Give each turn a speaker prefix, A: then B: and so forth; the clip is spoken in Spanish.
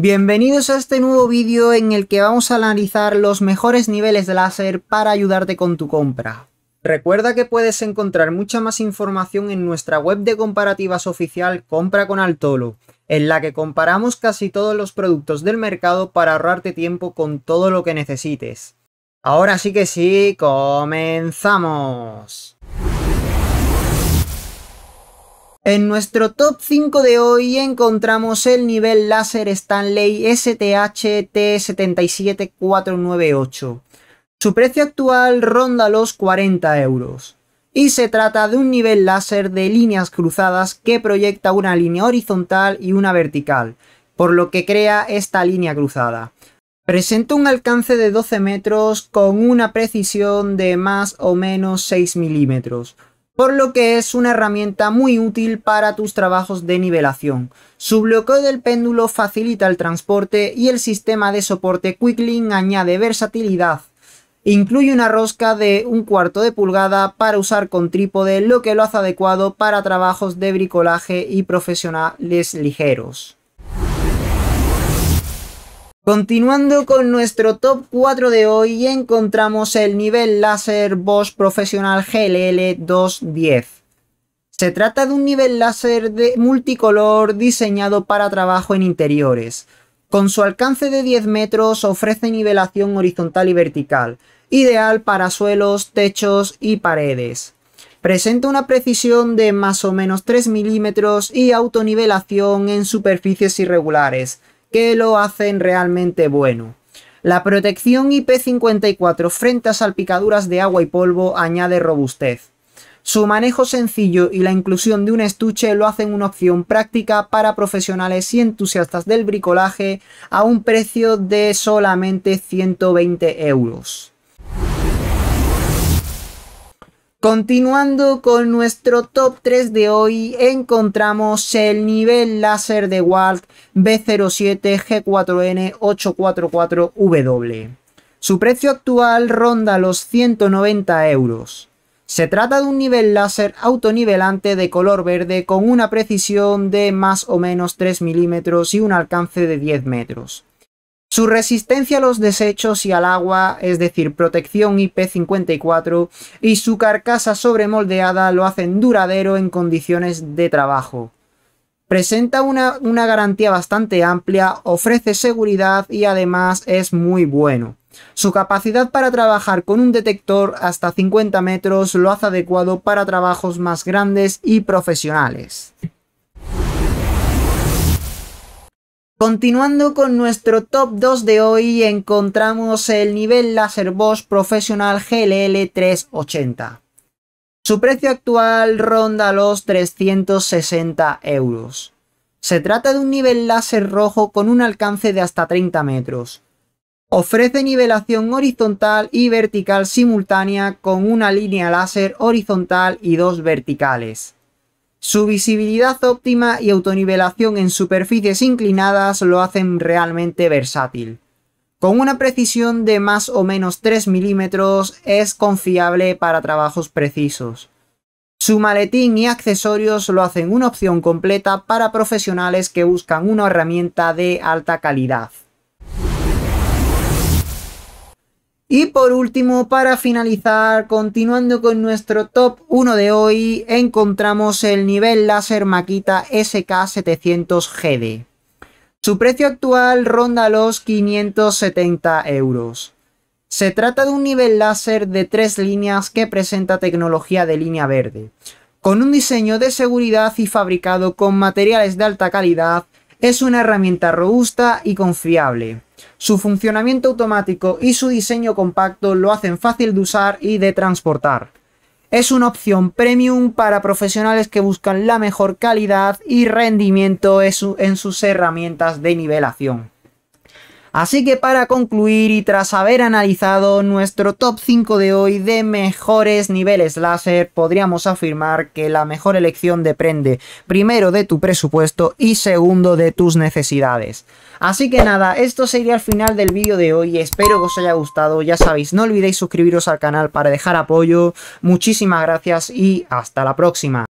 A: Bienvenidos a este nuevo vídeo en el que vamos a analizar los mejores niveles de láser para ayudarte con tu compra. Recuerda que puedes encontrar mucha más información en nuestra web de comparativas oficial Compra con Altolo, en la que comparamos casi todos los productos del mercado para ahorrarte tiempo con todo lo que necesites. Ahora sí que sí, comenzamos. En nuestro top 5 de hoy encontramos el nivel láser Stanley STH-T77498. Su precio actual ronda los 40 euros. Y se trata de un nivel láser de líneas cruzadas que proyecta una línea horizontal y una vertical, por lo que crea esta línea cruzada. Presenta un alcance de 12 metros con una precisión de más o menos 6 milímetros por lo que es una herramienta muy útil para tus trabajos de nivelación. Su bloqueo del péndulo facilita el transporte y el sistema de soporte Quicklink añade versatilidad. Incluye una rosca de un cuarto de pulgada para usar con trípode, lo que lo hace adecuado para trabajos de bricolaje y profesionales ligeros. Continuando con nuestro top 4 de hoy encontramos el nivel láser Bosch Professional GLL 210. Se trata de un nivel láser de multicolor diseñado para trabajo en interiores. Con su alcance de 10 metros ofrece nivelación horizontal y vertical, ideal para suelos, techos y paredes. Presenta una precisión de más o menos 3 milímetros y autonivelación en superficies irregulares, que lo hacen realmente bueno. La protección IP54 frente a salpicaduras de agua y polvo añade robustez. Su manejo sencillo y la inclusión de un estuche lo hacen una opción práctica para profesionales y entusiastas del bricolaje a un precio de solamente 120 euros. Continuando con nuestro top 3 de hoy, encontramos el nivel láser de Walt B07G4N844W. Su precio actual ronda los 190 euros. Se trata de un nivel láser autonivelante de color verde con una precisión de más o menos 3 milímetros y un alcance de 10 metros. Su resistencia a los desechos y al agua, es decir, protección IP54, y su carcasa sobremoldeada lo hacen duradero en condiciones de trabajo. Presenta una, una garantía bastante amplia, ofrece seguridad y además es muy bueno. Su capacidad para trabajar con un detector hasta 50 metros lo hace adecuado para trabajos más grandes y profesionales. Continuando con nuestro top 2 de hoy, encontramos el nivel láser Bosch Professional GLL 380. Su precio actual ronda los 360 euros. Se trata de un nivel láser rojo con un alcance de hasta 30 metros. Ofrece nivelación horizontal y vertical simultánea con una línea láser horizontal y dos verticales. Su visibilidad óptima y autonivelación en superficies inclinadas lo hacen realmente versátil. Con una precisión de más o menos 3 milímetros es confiable para trabajos precisos. Su maletín y accesorios lo hacen una opción completa para profesionales que buscan una herramienta de alta calidad. Y por último, para finalizar, continuando con nuestro top 1 de hoy, encontramos el nivel láser Makita SK700GD. Su precio actual ronda los 570 euros. Se trata de un nivel láser de tres líneas que presenta tecnología de línea verde, con un diseño de seguridad y fabricado con materiales de alta calidad es una herramienta robusta y confiable. Su funcionamiento automático y su diseño compacto lo hacen fácil de usar y de transportar. Es una opción premium para profesionales que buscan la mejor calidad y rendimiento en sus herramientas de nivelación. Así que para concluir y tras haber analizado nuestro top 5 de hoy de mejores niveles láser, podríamos afirmar que la mejor elección depende primero de tu presupuesto y segundo de tus necesidades. Así que nada, esto sería el final del vídeo de hoy, espero que os haya gustado, ya sabéis, no olvidéis suscribiros al canal para dejar apoyo, muchísimas gracias y hasta la próxima.